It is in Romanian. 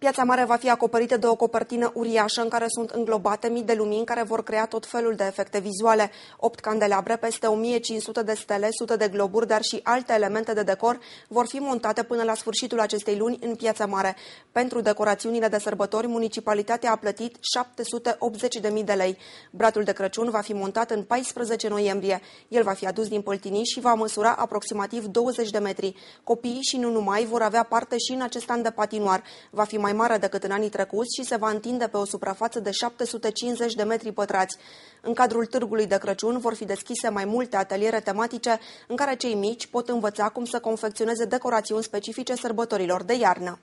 Piața mare va fi acoperită de o copertină uriașă în care sunt înglobate mii de lumini care vor crea tot felul de efecte vizuale. 8 candelabre, peste 1500 de stele, sute de globuri, dar și alte elemente de decor vor fi montate până la sfârșitul acestei luni în Piața Mare. Pentru decorațiunile de sărbători, municipalitatea a plătit 780.000 de lei. Bratul de Crăciun va fi montat în 14 noiembrie. El va fi adus din Păltini și va măsura aproximativ 20 de metri. Copiii și nu numai vor avea parte și în acest an de patinoar. Va fi mai mai mare decât în anii trecuți și se va întinde pe o suprafață de 750 de metri pătrați. În cadrul târgului de Crăciun vor fi deschise mai multe ateliere tematice în care cei mici pot învăța cum să confecționeze decorațiuni specifice sărbătorilor de iarnă.